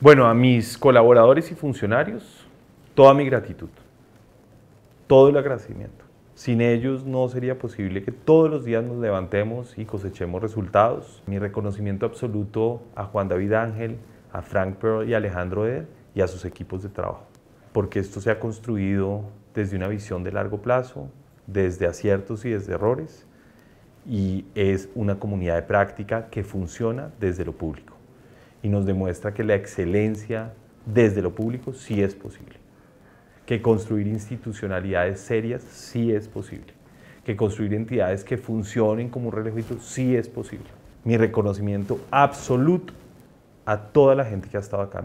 Bueno, a mis colaboradores y funcionarios, toda mi gratitud, todo el agradecimiento. Sin ellos no sería posible que todos los días nos levantemos y cosechemos resultados. Mi reconocimiento absoluto a Juan David Ángel, a Frank Pearl y a Alejandro Eder y a sus equipos de trabajo, porque esto se ha construido desde una visión de largo plazo, desde aciertos y desde errores, y es una comunidad de práctica que funciona desde lo público y nos demuestra que la excelencia desde lo público sí es posible, que construir institucionalidades serias sí es posible, que construir entidades que funcionen como un relojito sí es posible. Mi reconocimiento absoluto a toda la gente que ha estado acá.